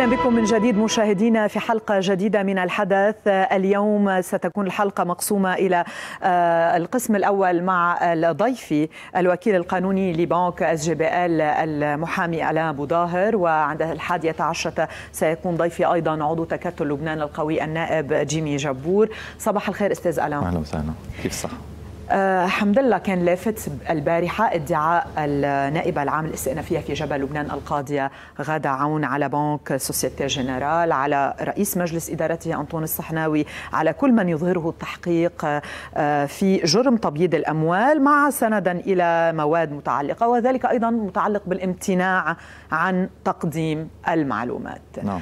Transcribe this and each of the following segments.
اهلا بكم من جديد مشاهدينا في حلقه جديده من الحدث اليوم ستكون الحلقه مقسومه الى آه، القسم الاول مع ضيفي الوكيل القانوني لبنك اس جي بي ال المحامي الا ابو ظاهر وعند الحادية عشرة سيكون ضيفي ايضا عضو تكتل لبنان القوي النائب جيمي جبور صباح الخير استاذ الا اهلا وسهلا كيف الصحه آه، حمد الله كان لافت البارحة ادعاء النائبة العام الاستئنافية في جبل لبنان القاضية غادة عون على بنك سوسيتي جنرال على رئيس مجلس إدارته أنطون الصحناوي على كل من يظهره التحقيق آه، في جرم تبييض الأموال مع سندا إلى مواد متعلقة وذلك أيضا متعلق بالامتناع عن تقديم المعلومات نعم.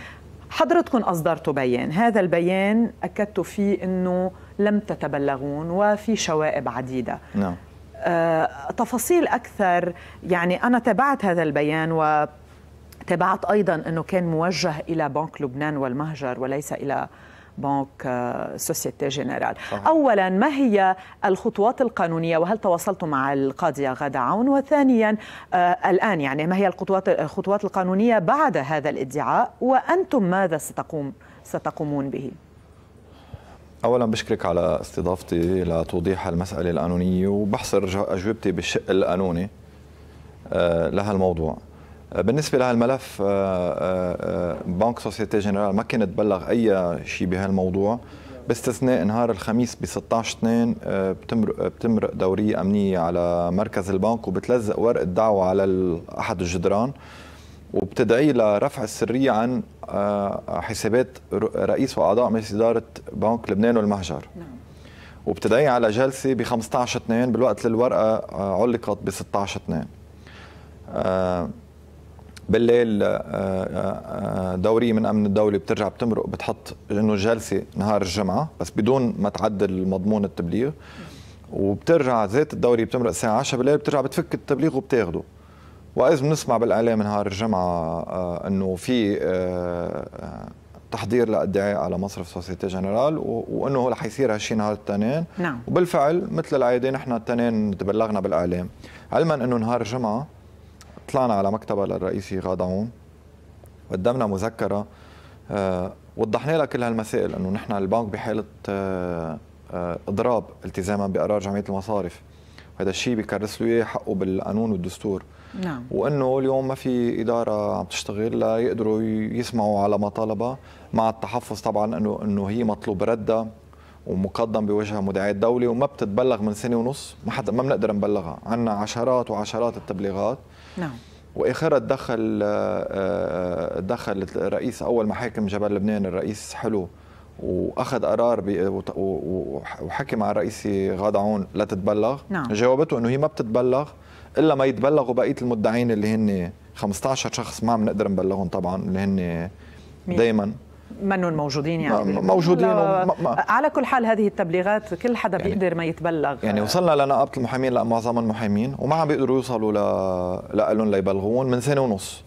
حضرتكم أصدرتوا بيان هذا البيان أكدتوا فيه أنه لم تتبلغون وفي شوائب عديدة نعم. آه، تفاصيل أكثر يعني أنا تابعت هذا البيان و تابعت أيضا أنه كان موجه إلى بنك لبنان والمهجر وليس إلى بنك آه، سوسيتي جنرال صحيح. أولا ما هي الخطوات القانونية وهل تواصلتم مع القاضية غدا عون وثانيا آه الآن يعني ما هي الخطوات, الخطوات القانونية بعد هذا الادعاء وأنتم ماذا ستقوم ستقومون به اولا بشكرك على استضافتي لتوضيح المساله القانونيه وبحصر اجوبتي بالشق القانوني آه، لهالموضوع آه، بالنسبه لهالملف آه، بنك سوسيتي جنرال ما كانت تبلغ اي شيء بهالموضوع باستثناء نهار الخميس ب 16 2 بتمرق بتمرق دوريه امنيه على مركز البنك وبتلزق ورقه دعوه على احد الجدران وبتدعي لرفع السريه عن آه، حسابات رئيس واعضاء مجلس اداره بنك لبنان والمهجر نعم. وبتدعي على جلسه ب 15 2 بالوقت للورقه آه، علقت ب 16 2 آه، بالليل دورية من أمن الدولة بترجع بتمرق بتحط إنه جلسة نهار الجمعة بس بدون ما تعدل مضمون التبليغ نعم. وبترجع ذات الدورية بتمرق الساعة 10 بالليل بترجع بتفك التبليغ وبتاخده واذ بنسمع بالاعلام نهار الجمعه آه، انه في آه، آه، تحضير لادعاء على مصرف سوسيتي جنرال وانه رح يصير هالشيء نهار التنين نعم. وبالفعل مثل العاده نحن التنين تبلغنا بالاعلام علما انه نهار الجمعه طلعنا على مكتبها للرئيسي غاضعون قدمنا مذكره وضحنا لها كل هالمسائل انه نحن البنك بحاله اضراب التزاما بقرار جمعيه المصارف هذا الشيء بكرس له حقه بالقانون والدستور نعم. وانه اليوم ما في اداره عم تشتغل لا يقدروا يسمعوا على مطالبها مع التحفظ طبعا انه انه هي مطلوب ردها ومقدم بوجه مدعي الدولة وما بتتبلغ من سنة ونص ما حدا ما بنقدر نبلغها عنا عشرات وعشرات التبليغات نعم واخرها دخل آه، آه، دخل رئيس اول محاكم جبل لبنان الرئيس حلو واخذ قرار وحكي مع الرئيس غادة عون لا تتبلغ نعم. جاوبته انه هي ما بتتبلغ الا ما يتبلغوا بقيه المدعين اللي هن 15 شخص ما عم نقدر نبلغهم طبعا اللي هن دائما منهم موجودين يعني موجودين وما ما على كل حال هذه التبليغات كل حدا يعني بيقدر ما يتبلغ يعني وصلنا لنقابه المحامين لمعظم المحامين وما عم بيقدروا يوصلوا ل لهم ليبلغون من سنه ونص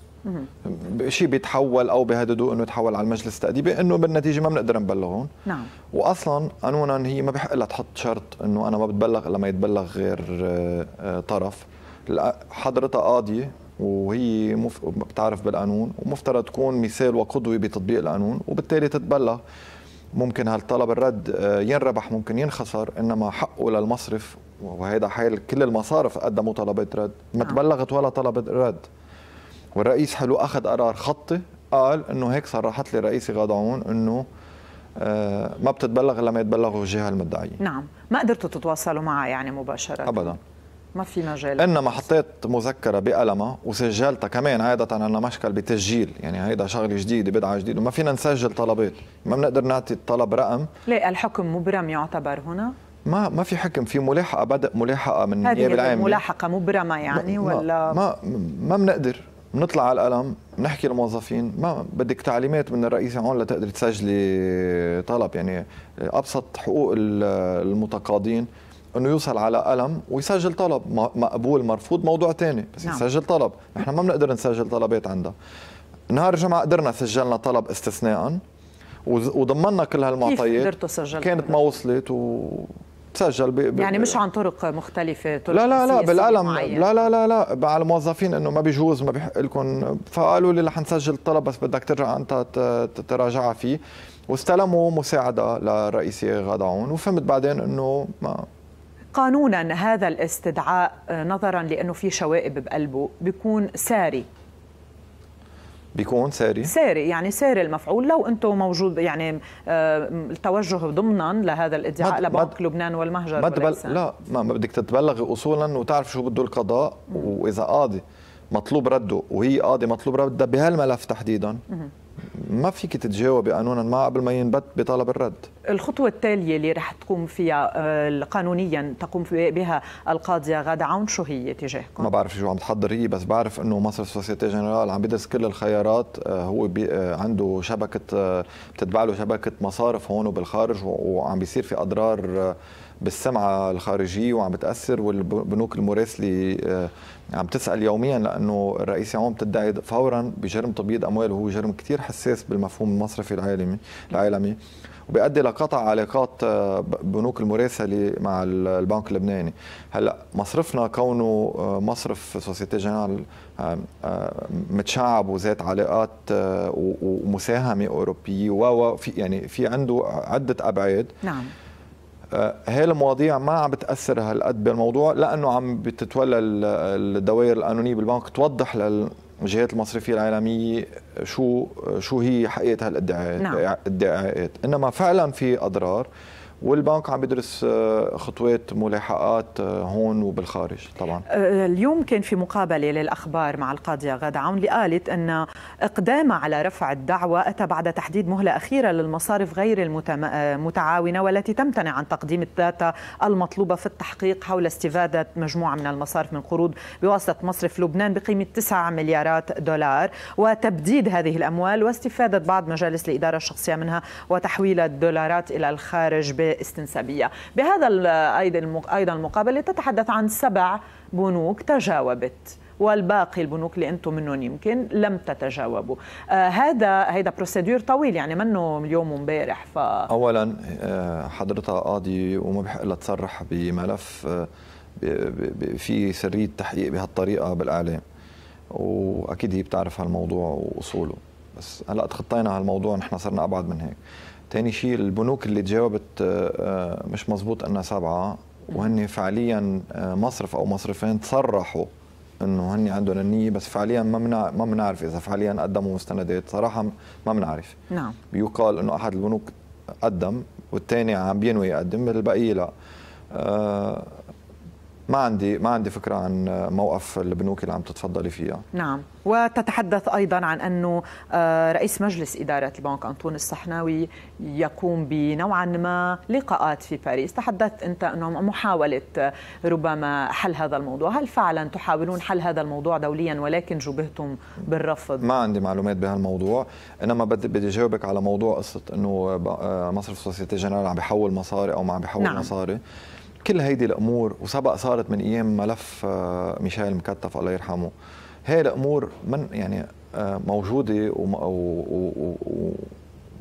شيء بيتحول او بيهددوا انه يتحول على المجلس التاديبي انه بالنتيجه ما بنقدر نبلغهم نعم واصلا قانونا هي ما بحق لها تحط شرط انه انا ما بتبلغ الا ما يتبلغ غير آه، آه، طرف حضرتها قاضيه وهي مف... بتعرف بالقانون ومفترض تكون مثال وقدوه بتطبيق القانون وبالتالي تتبلى ممكن هالطلب الرد آه، ينربح ممكن ينخسر انما حقه للمصرف وهذا حال كل المصارف قدموا طلبات رد نعم. ما تبلغت ولا طلب رد والرئيس حلو اخذ قرار خطي قال انه هيك صرحت لي رئيسي غضعون انه آه، ما بتتبلغ الا ما يتبلغوا الجهه المدعيه نعم ما قدرتوا تتواصلوا معها يعني مباشره ابدا ما في مجال انما حطيت مذكره بقلمها وسجلتها كمان عاده عندنا مشكل بتسجيل يعني هيدا شغله جديده بدعه جديده وما فينا نسجل طلبات ما بنقدر نعطي الطلب رقم ليه الحكم مبرم يعتبر هنا ما ما في حكم في ملاحقه بدء ملاحقه من النيابه العامه ملاحقه مبرمه يعني ما ولا ما ما بنقدر بنطلع على القلم بنحكي للموظفين ما بدك تعليمات من الرئيس هون لتقدري تسجلي طلب يعني ابسط حقوق المتقاضين انه يوصل على قلم ويسجل طلب مقبول مرفوض موضوع ثاني بس نعم. يسجل طلب نحن ما بنقدر نسجل طلبات عندها نهار الجمعه قدرنا سجلنا طلب استثناء وضمننا كل هالمعطيات كيف قدرتوا كانت ما وصلت و تسجل يعني مش عن طرق مختلفة طرق لا لا لا بالقلم لا لا لا لا على الموظفين انه ما بيجوز ما بيحق لكم فقالوا لي رح نسجل الطلب بس بدك ترجع انت تراجعها فيه واستلموا مساعدة للرئيسة غادعون وفهمت بعدين انه ما قانونا هذا الاستدعاء آه، نظرا لانه في شوائب بقلبه بيكون ساري بيكون ساري ساري يعني ساري المفعول لو انتم موجود يعني آه، التوجه ضمنا لهذا الادعاء لبنك لبنان والمهجر مد بل لا ما بدك تتبلغ اصولا وتعرف شو بده القضاء واذا قاضي مطلوب رده وهي قاضي مطلوب رده بهالملف تحديدا ما فيك تتجاوبي قانونا ما قبل ما ينبت بطلب الرد الخطوة التالية اللي رح تقوم فيها آه، قانونيا تقوم بها القاضية غادة عون شو هي تجاهكم؟ ما بعرف شو عم تحضر هي بس بعرف انه مصر سوسيتي جنرال عم بدرس كل الخيارات آه، هو آه، عنده شبكة بتتبع له شبكة مصارف هون وبالخارج وعم بيصير في اضرار بالسمعه الخارجيه وعم بتاثر والبنوك المراسله آه، عم تسال يوميا لانه الرئيس عم بتدعي فورا بجرم تبييض اموال وهو جرم كثير حساس بالمفهوم المصرفي العالمي العالمي وبيؤدي لقطع علاقات آه، بنوك المراسله مع البنك اللبناني هلا مصرفنا كونه آه، مصرف سوسيتي جنرال متشعب وذات علاقات ومساهمه اوروبيه و في يعني في عنده عده ابعاد نعم هاي آه، المواضيع ما عم بتاثر هالقد بالموضوع لانه عم بتتولى الدوائر القانونيه بالبنك توضح للجهات المصرفيه العالميه شو شو هي حقيقه هالادعاءات نعم. ادعاءات انما فعلا في اضرار والبنك عم بيدرس آه، خطوات ملاحقات آه، هون وبالخارج طبعا آه، اليوم كان في مقابله للاخبار مع القاضيه غاده عون اللي قالت ان اقدامها على رفع الدعوى اتى بعد تحديد مهله اخيره للمصارف غير المتعاونه والتي تمتنع عن تقديم الداتا المطلوبه في التحقيق حول استفاده مجموعه من المصارف من قروض بواسطه مصرف لبنان بقيمه 9 مليارات دولار وتبديد هذه الاموال واستفاده بعض مجالس الاداره الشخصيه منها وتحويل الدولارات الى الخارج استنسابيه بهذا ايضا المقابله تتحدث عن سبع بنوك تجاوبت والباقي البنوك اللي انتم منهم يمكن لم تتجاوبوا آه هذا هيدا بروسيدور طويل يعني منه اليوم ومبارح ف اولا آه، حضرتها قاضي وما بحق لها تصرح بملف آه، في سريه تحقيق بهالطريقه بالاعلام واكيد هي بتعرف هالموضوع واصوله بس هلا تخطينا هالموضوع نحن صرنا ابعد من هيك ثاني شيء البنوك اللي تجاوبت آه، آه، مش مزبوط انها سبعه وهن فعليا آه، مصرف او مصرفين تصرحوا انه هن عندهم النيه بس فعليا ما منع ما بنعرف اذا فعليا قدموا مستندات صراحه ما بنعرف نعم بيقال انه احد البنوك قدم والثاني عم بينوي يقدم البقيه لا آه ما عندي ما عندي فكره عن موقف البنوك اللي عم تتفضلي فيها نعم وتتحدث ايضا عن انه آه، رئيس مجلس اداره البنك انطون الصحناوي يقوم بنوعا ما لقاءات في باريس تحدثت انت انه محاوله آه، ربما حل هذا الموضوع هل فعلا تحاولون حل هذا الموضوع دوليا ولكن جبهتم بالرفض ما عندي معلومات بهالموضوع انما بدي جاوبك على موضوع قصه انه آه، مصرف سوسيتي جنرال عم بيحول مصاري او ما عم بيحول نعم. مصاري كل هيدي الامور وسبق صارت من ايام ملف آه، ميشيل مكتف الله يرحمه هاي الامور من يعني آه، موجوده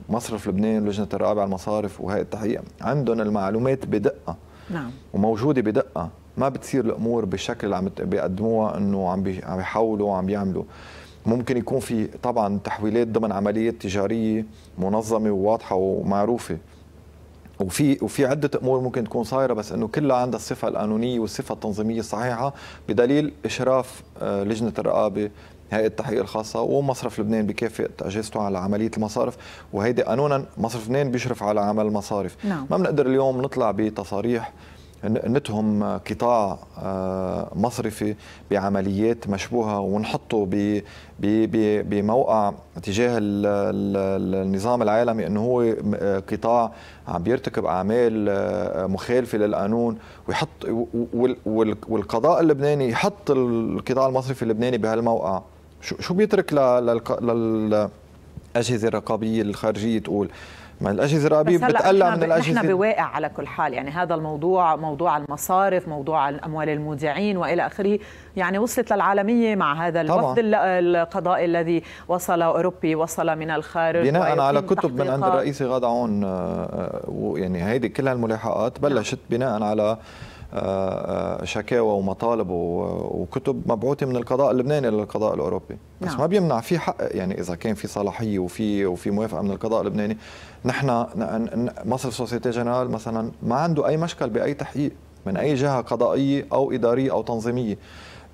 ومصرف لبنان لجنه الرقابه على المصارف وهيئه التحقيق عندهم المعلومات بدقه نعم وموجوده بدقه ما بتصير الامور بالشكل اللي عم بيقدموها انه عم عم يحولوا وعم بيعملوا ممكن يكون في طبعا تحويلات ضمن عمليات تجاريه منظمه وواضحه ومعروفه وفي وفي عده امور ممكن تكون صايره بس انه كلها عندها الصفه القانونيه والصفه التنظيميه الصحيحه بدليل اشراف آه، لجنه الرقابه هيئه التحقيق الخاصه ومصرف لبنان بكافه اجهزته على عمليه المصارف وهيدي قانونا مصرف لبنان بيشرف على عمل المصارف نعم. ما بنقدر اليوم نطلع بتصاريح نتهم قطاع آه، مصرفي بعمليات مشبوهة ونحطه بموقع تجاه النظام العالمي أنه هو آه، قطاع عم بيرتكب أعمال آه، مخالفة للقانون ويحط والقضاء اللبناني يحط القطاع المصرفي اللبناني بهالموقع شو بيترك للأجهزة الرقابية الخارجية تقول ما الاجهزه الرقابيه بتقلع من الاجهزه نحن بواقع على كل حال يعني هذا الموضوع موضوع المصارف موضوع اموال المودعين والى اخره يعني وصلت للعالميه مع هذا الوفد القضائي الذي وصل اوروبي وصل من الخارج بناء على كتب من عند الرئيس غادة عون آه، يعني هيدي كل هالملاحقات بلشت بناء على شكاوى ومطالب وكتب مبعوثه من القضاء اللبناني للقضاء الاوروبي بس نعم. ما بيمنع في حق يعني اذا كان في صلاحيه وفي وفي موافقه من القضاء اللبناني نحن مصر سوسيتي جنرال مثلا ما عنده اي مشكل باي تحقيق من اي جهه قضائيه او اداريه او تنظيميه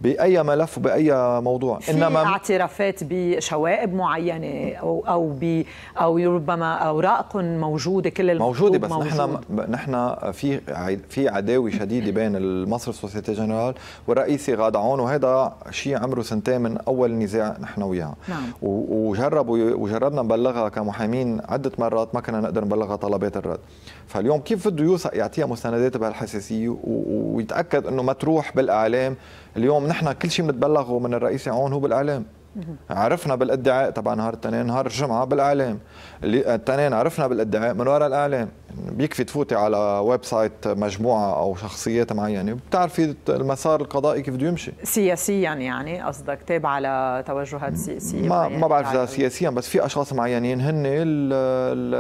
باي ملف وباي موضوع في انما اعترافات بشوائب معينه او او ب او ربما اوراق موجوده كل موجوده بس نحن نحن في في عداوه شديده بين المصرف سوسيتي جنرال والرئيسي غادعون وهذا شيء عمره سنتين من اول نزاع نحن وياه نعم. وجربوا وجربنا نبلغها كمحامين عده مرات ما كنا نقدر نبلغها طلبات الرد فاليوم كيف بده يوثق يعطيها مستندات بهالحساسيه ويتاكد انه ما تروح بالاعلام اليوم نحن كل شيء بنتبلغه من الرئيس عون هو بالاعلام عرفنا بالادعاء طبعا نهار الاثنين نهار الجمعه بالاعلام الاثنين عرفنا بالادعاء من وراء الاعلام بيكفي تفوتي على ويب سايت مجموعه او شخصيات معينه بتعرفي المسار القضائي كيف بده يمشي سياسيا يعني قصدك تابعه لتوجهات سياسيه ما ما بعرف اذا يعني. سياسيا بس في اشخاص معينين هن ال ال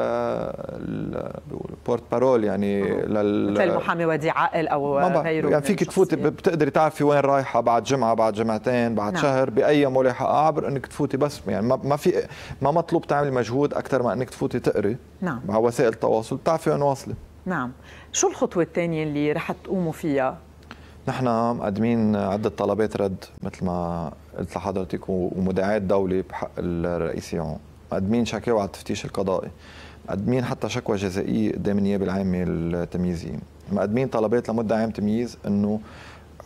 البورت بارول يعني لل مثل المحامي وديع عقل او غيره يعني فيك تفوتي بتقدري تعرفي وين رايحه بعد جمعه بعد جمعتين بعد نعم. شهر باي ملاحقه عبر انك تفوتي بس يعني ما في ما مطلوب تعملي مجهود اكثر ما انك تفوتي تقري نعم. على وسائل التواصل بتعرفي في أن واصلة نعم شو الخطوة الثانية اللي رح تقوموا فيها؟ نحن مقدمين عدة طلبات رد مثل ما قلت لحضرتك ومدعاة دولة بحق الرئيسي هون مقدمين شكاوى على التفتيش القضائي مقدمين حتى شكوى جزائية قدام النيابة العامة التمييزية مقدمين طلبات لمدة عام تمييز انه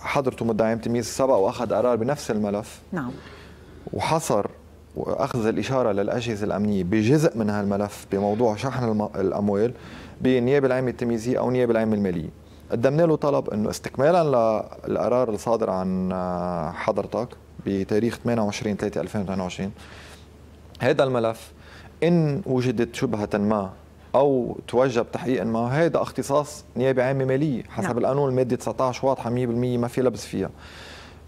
حضرته مدة عام تمييز سبق واخذ قرار بنفس الملف نعم وحصر واخذ الاشاره للاجهزه الامنيه بجزء من هالملف بموضوع شحن الاموال بالنيابه العامه التمييزيه او النيابه العامه الماليه قدمنا له طلب انه استكمالا للقرار الصادر عن آه، حضرتك بتاريخ 28 3 2022 هذا الملف ان وجدت شبهه ما او توجب تحقيق ما هذا اختصاص نيابه عامه ماليه حسب نعم. القانون الماده 19 واضحه 100% ما في لبس فيها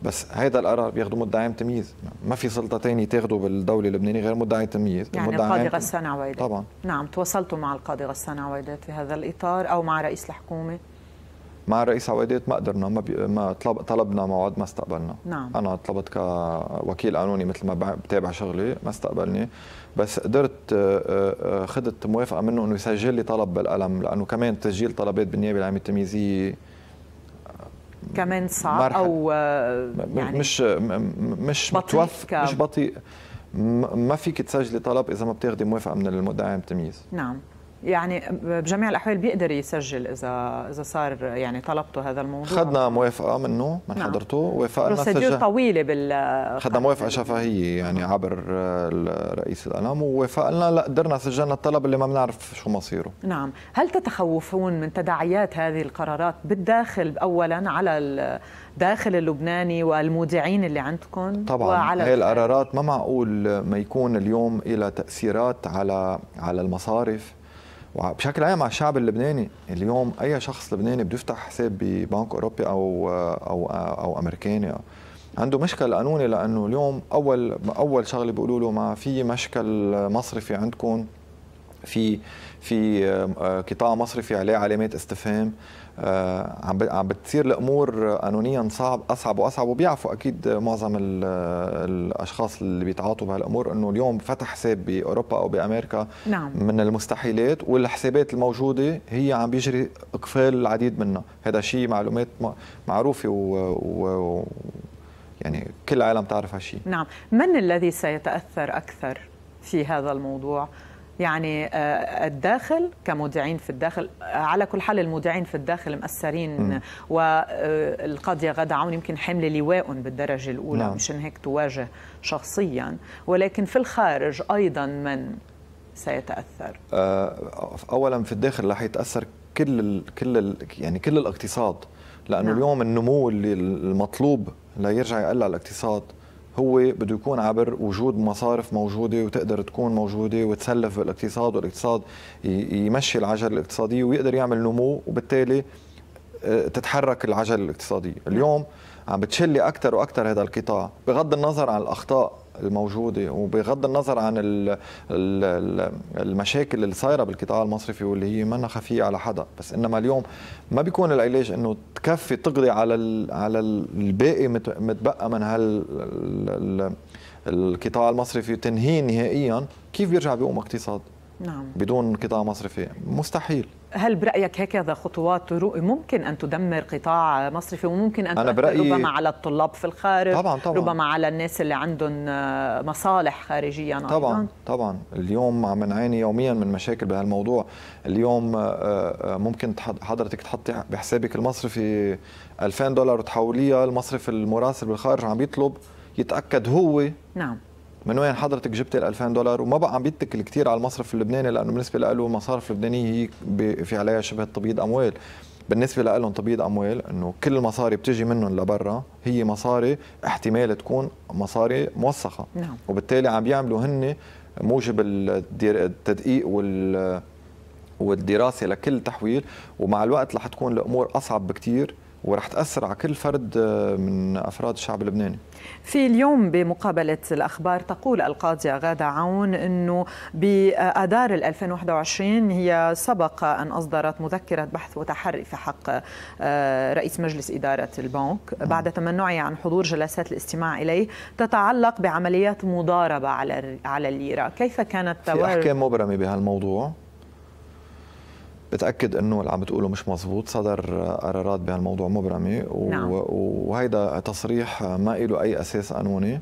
بس هذا القرار بياخده مدعي تمييز ما في سلطه ثانيه تاخده بالدوله اللبنانيه غير مدعي تمييز يعني القاضي غسان عويدات طبعا نعم تواصلتوا مع القاضي غسان عويدات في هذا الاطار او مع رئيس الحكومه مع الرئيس عويدات ما قدرنا ما, بي... ما طلب... طلبنا موعد ما استقبلنا نعم. انا طلبت كوكيل قانوني مثل ما بتابع شغلي ما استقبلني بس قدرت آه، آه، آه، خدت موافقه منه انه يسجل لي طلب بالقلم لانه كمان تسجيل طلبات بالنيابه العامه التمييزيه كمان صعب مرحل. او آه، يعني مش مش متوفر مش بطيء ما فيك تسجلي طلب اذا ما بتاخدي موافقه من المدعي التمييز نعم يعني بجميع الاحوال بيقدر يسجل اذا اذا صار يعني طلبته هذا الموضوع خدنا موافقه منه من نعم. حضرته وافقنا بروسيدور طويله بال خدنا موافقه شفهيه يعني عبر رئيس القلم ووافقنا لا قدرنا سجلنا الطلب اللي ما بنعرف شو مصيره نعم هل تتخوفون من تداعيات هذه القرارات بالداخل اولا على الداخل اللبناني والمودعين اللي عندكم طبعا وعلى هي القرارات ما معقول ما يكون اليوم لها تاثيرات على على المصارف وبشكل عام على الشعب اللبناني اليوم اي شخص لبناني بده يفتح حساب ببنك اوروبي او او او امريكاني عنده مشكل قانوني لانه اليوم اول اول شغله بيقولوا له ما في مشكل مصرفي عندكم في في آه، قطاع مصرفي عليه علامات استفهام آه، عم بتصير الامور قانونيا صعب اصعب واصعب وبيعرفوا اكيد معظم الاشخاص اللي بيتعاطوا بهالامور انه اليوم فتح حساب باوروبا او بامريكا نعم. من المستحيلات والحسابات الموجوده هي عم بيجري اقفال العديد منها هذا شيء معلومات معروفه و, و... يعني كل العالم تعرف هالشيء نعم من الذي سيتاثر اكثر في هذا الموضوع يعني آه، الداخل كمودعين في الداخل على كل حال المودعين في الداخل مأثرين والقاضية آه، غدا عون يمكن حمل لواء بالدرجة الأولى نعم. مشان هيك تواجه شخصيا ولكن في الخارج أيضا من سيتأثر آه، أولا في الداخل رح يتأثر كل الـ كل الـ يعني كل الاقتصاد لأنه نعم. اليوم النمو اللي المطلوب لا يرجع يقلع الاقتصاد هو بده يكون عبر وجود مصارف موجوده وتقدر تكون موجوده وتسلف بالاقتصاد والاقتصاد يمشي العجله الاقتصاديه ويقدر يعمل نمو وبالتالي آه، تتحرك العجله الاقتصاديه، اليوم عم بتشلي اكثر واكثر هذا القطاع بغض النظر عن الاخطاء الموجوده وبغض النظر عن المشاكل اللي صايره بالقطاع المصرفي واللي هي منها خفيه على حدا بس انما اليوم ما بيكون العلاج انه تكفي تقضي على على الباقي متبقى من هال القطاع المصرفي تنهيه نهائيا كيف بيرجع بيقوم اقتصاد نعم بدون قطاع مصرفي مستحيل هل برأيك هكذا خطوات ممكن أن تدمر قطاع مصرفي وممكن أن أنا برأيي ربما على الطلاب في الخارج طبعا طبعا ربما على الناس اللي عندهم مصالح خارجية أيضا طبعا طبعا اليوم عم نعاني يوميا من مشاكل بهالموضوع اليوم آه، آه، ممكن حضرتك تحطي بحسابك المصرفي 2000 دولار وتحوليها المصرف المراسل بالخارج عم يطلب يتأكد هو نعم من وين حضرتك جبت ال 2000 دولار وما بقى عم بيتكل كثير على المصرف اللبناني لانه بالنسبه له المصارف اللبنانيه هي في عليها شبه تبييض اموال بالنسبه لهم تبييض اموال انه كل المصاري بتجي منهم لبرا هي مصاري احتمال تكون مصاري موسخه نعم. وبالتالي عم يعملوا هن موجب التدقيق وال والدراسه لكل تحويل ومع الوقت رح تكون الامور اصعب بكثير وراح تاثر على كل فرد آه، من افراد الشعب اللبناني. في اليوم بمقابله الاخبار تقول القاضيه غاده عون انه باذار 2021 هي سبق ان اصدرت مذكره بحث وتحري في حق آه، رئيس مجلس اداره البنك بعد تمنعه عن حضور جلسات الاستماع اليه تتعلق بعمليات مضاربه على على الليره، كيف كانت في احكام مبرمه بهالموضوع؟ بتاكد انه اللي عم بتقوله مش مزبوط صدر قرارات بهالموضوع مبرمه و... نعم. وهيدا تصريح ما له اي اساس قانوني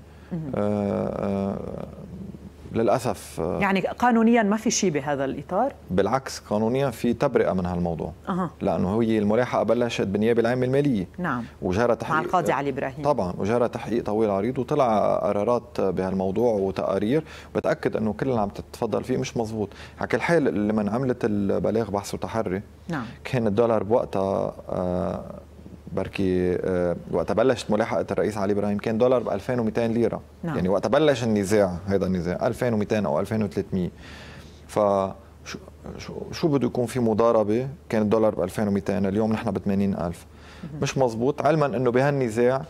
للاسف آه، يعني قانونيا ما في شيء بهذا الاطار بالعكس قانونيا في تبرئه من هالموضوع أه. لانه هي الملاحقه بلشت بالنيابه العامه الماليه نعم وجرى تحقيق مع القاضي علي ابراهيم طبعا وجرى تحقيق طويل عريض وطلع قرارات بهالموضوع وتقارير بتاكد انه كل اللي عم تتفضل فيه مش مزبوط على كل حال لما عملت البلاغ بحث وتحري نعم كان الدولار بوقتها آه بركي آه، وقت بلشت ملاحقه الرئيس علي ابراهيم كان دولار ب 2200 ليره نعم. يعني وقت بلش النزاع هذا النزاع 2200 او 2300 ف شو بده يكون في مضاربه كان الدولار ب 2200 اليوم نحن ب 80000 مش مزبوط علما انه بهالنزاع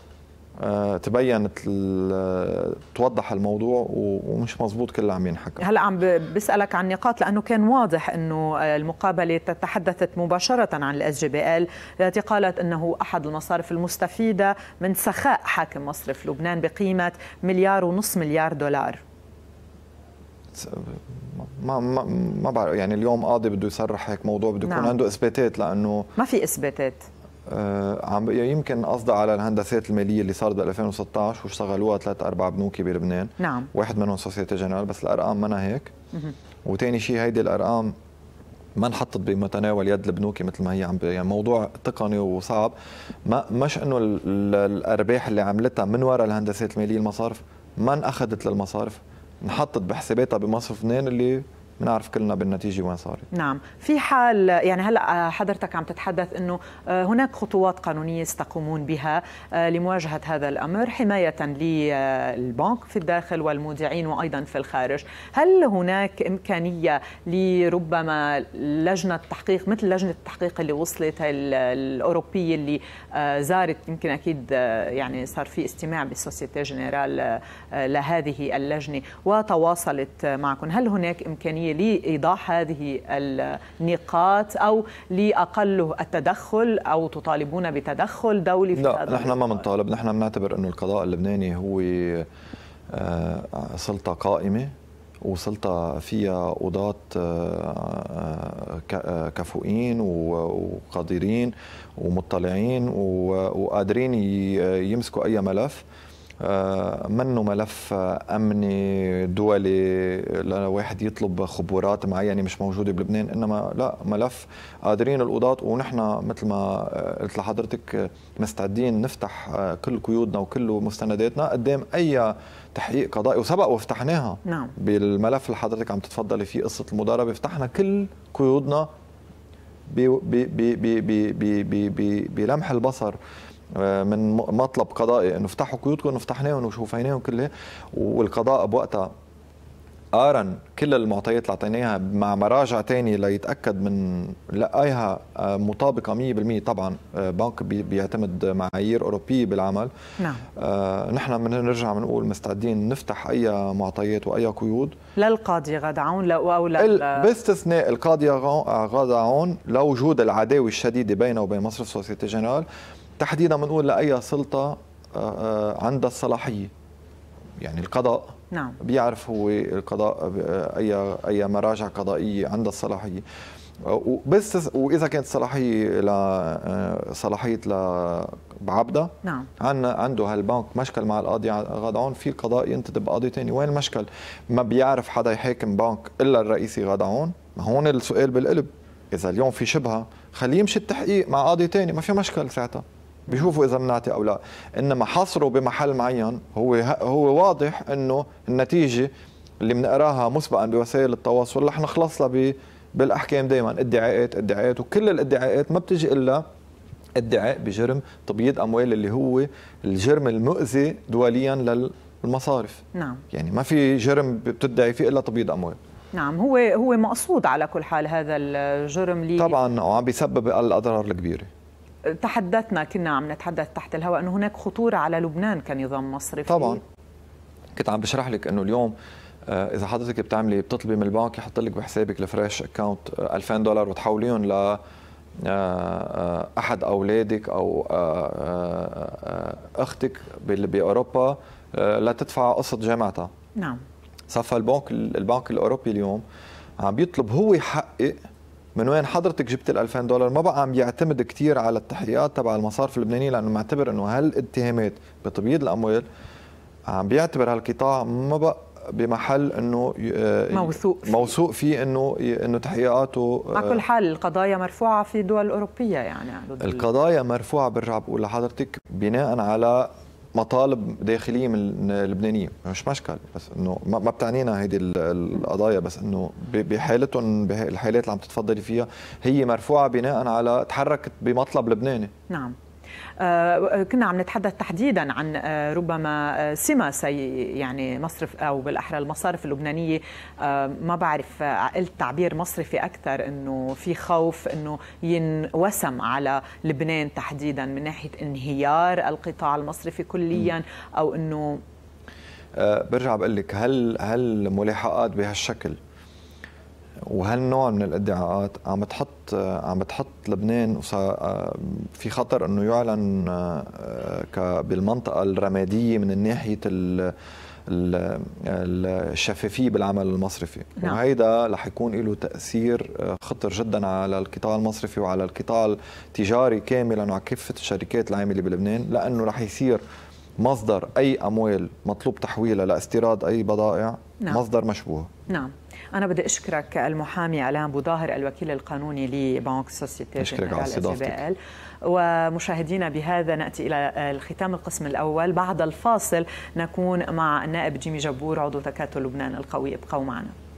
آه، تبينت آه، توضح الموضوع ومش مزبوط كل عم ينحكى هلا عم بسالك عن نقاط لانه كان واضح انه آه، المقابله تحدثت مباشره عن الاس جي بي ال التي قالت انه احد المصارف المستفيده من سخاء حاكم مصرف لبنان بقيمه مليار ونص مليار دولار ما ما ما بعرف يعني اليوم قاضي بده يصرح هيك موضوع بده يكون نعم. عنده اثباتات لانه ما في اثباتات آه، عم يعني يمكن قصدي على الهندسات الماليه اللي صارت ب 2016 واشتغلوها ثلاث اربع بنوك بلبنان نعم واحد منهم سوسيتي جنرال بس الارقام منها هيك وثاني شيء هيدي الارقام ما انحطت بمتناول يد البنوك مثل ما هي عم يعني موضوع تقني وصعب ما مش انه الارباح اللي عملتها من وراء الهندسات الماليه المصارف ما انأخذت للمصارف انحطت بحساباتها بمصرف لبنان اللي بنعرف كلنا بالنتيجه وين صارت نعم في حال يعني هلا آه، حضرتك عم تتحدث انه آه، هناك خطوات قانونيه ستقومون بها آه، لمواجهه هذا الامر حمايه للبنك في الداخل والمودعين وايضا في الخارج هل هناك امكانيه لربما لجنه تحقيق مثل لجنه التحقيق اللي وصلت الاوروبيه اللي زارت يمكن اكيد يعني صار في استماع بالسوسيتي جنرال لهذه اللجنه وتواصلت معكم هل هناك امكانيه لإيضاح هذه النقاط أو لأقله التدخل أو تطالبون بتدخل دولي في لا هذا نحن ما بنطالب نحن بنعتبر أنه القضاء اللبناني هو آه، سلطة قائمة وسلطة فيها قضاة آه، آه، كفؤين وقادرين ومطلعين وقادرين يمسكوا أي ملف منه ملف امني دولي لواحد يطلب خبرات معينه مش موجوده بلبنان انما لا ملف قادرين القضاة ونحن مثل ما قلت لحضرتك مستعدين نفتح كل قيودنا وكل مستنداتنا قدام اي تحقيق قضائي وسبق وفتحناها نعم. بالملف اللي حضرتك عم تتفضلي فيه قصه المضاربه فتحنا كل قيودنا بلمح البصر آه، من مطلب قضائي انه افتحوا قيودكم وفتحناهم وشوفيناهم كلها والقضاء بوقتها قارن كل المعطيات اللي اعطيناها مع مراجع ثانيه ليتاكد من لقايها آه، مطابقه 100% طبعا آه، بنك بيعتمد معايير اوروبيه بالعمل نعم آه نحن بنرجع بنقول مستعدين نفتح اي معطيات واي قيود للقاضي غدا عون لو او لل... باستثناء القاضي غدا عون لوجود العداوه الشديده بينه وبين مصرف سوسيتي جنرال تحديدا بنقول لاي سلطه آه، آه، عندها الصلاحيه يعني القضاء نعم بيعرف هو القضاء آه، اي اي مراجع قضائيه عندها الصلاحيه وبس واذا كانت صلاحيه ل صلاحيه لعبده نعم عن عنده هالبنك مشكل مع القاضي غدعون في القضاء ينتدب قاضي ثاني وين المشكل؟ ما بيعرف حدا يحاكم بنك الا الرئيسي غدعون ما هون السؤال بالقلب اذا اليوم في شبهه خليه يمشي التحقيق مع قاضي ثاني ما في مشكل ساعتها بيشوفوا اذا بنعطي او لا انما حصره بمحل معين هو هو واضح انه النتيجه اللي بنقراها مسبقا بوسائل التواصل رح نخلص لها بالاحكام دائما ادعاءات ادعاءات وكل الادعاءات ما بتجي الا ادعاء بجرم تبييض اموال اللي هو الجرم المؤذي دوليا للمصارف نعم يعني ما في جرم بتدعي فيه الا تبييض اموال نعم هو هو مقصود على كل حال هذا الجرم لي طبعا وعم بيسبب الاضرار الكبيره تحدثنا كنا عم نتحدث تحت الهواء انه هناك خطوره على لبنان كنظام مصرفي طبعا كنت عم بشرح لك انه اليوم آه، اذا حضرتك بتعملي بتطلبي من البنك يحط لك بحسابك الفريش اكاونت آه، 2000 دولار وتحوليهم ل آه، احد اولادك او اختك باوروبا لتدفع قسط جامعتها نعم صفى البنك البنك الاوروبي اليوم عم بيطلب هو يحقق من وين حضرتك جبت ال 2000 دولار ما بقى عم يعتمد كثير على التحقيقات تبع المصارف اللبنانيه لانه معتبر انه هالاتهامات بتبييض الاموال عم بيعتبر هالقطاع ما بقى بمحل انه آه، موثوق فيه. موثوق فيه انه انه تحقيقاته آه، على كل حال القضايا مرفوعه في دول اوروبيه يعني القضايا مرفوعه برجع بقول لحضرتك بناء على مطالب داخليه من اللبنانيه مش مشكل بس انه ما بتعنينا هيدي القضايا بس انه بحالتهم بالحالات اللي عم تتفضلي فيها هي مرفوعه بناء على تحركت بمطلب لبناني نعم آه، كنا عم نتحدث تحديدا عن آه، ربما آه، سمة سي يعني مصرف أو بالأحرى المصارف اللبنانية ما بعرف قلت تعبير مصرفي أكثر أنه في خوف أنه ينوسم على لبنان تحديدا من ناحية انهيار القطاع المصرفي كليا أو أنه برجع بقول لك هل هل ملاحقات بهالشكل وهالنوع من الادعاءات عم تحط عم بتحط لبنان في خطر انه يعلن آه، بالمنطقه الرماديه من ناحيه الشفافيه بالعمل المصرفي نعم. وهيدا رح يكون له تاثير آه، خطر جدا على القطاع المصرفي وعلى القطاع التجاري كاملا وعلى كافه الشركات العامله بلبنان لانه رح يصير مصدر اي اموال مطلوب تحويلها لاستيراد اي بضائع نعم. مصدر مشبوه نعم انا بدي اشكرك المحامي علام ابو ظاهر الوكيل القانوني لبنك سوسيتي اشكرك على استضافتك ومشاهدينا بهذا ناتي الى الختام القسم الاول بعد الفاصل نكون مع النائب جيمي جبور عضو تكاتل لبنان القوي ابقوا معنا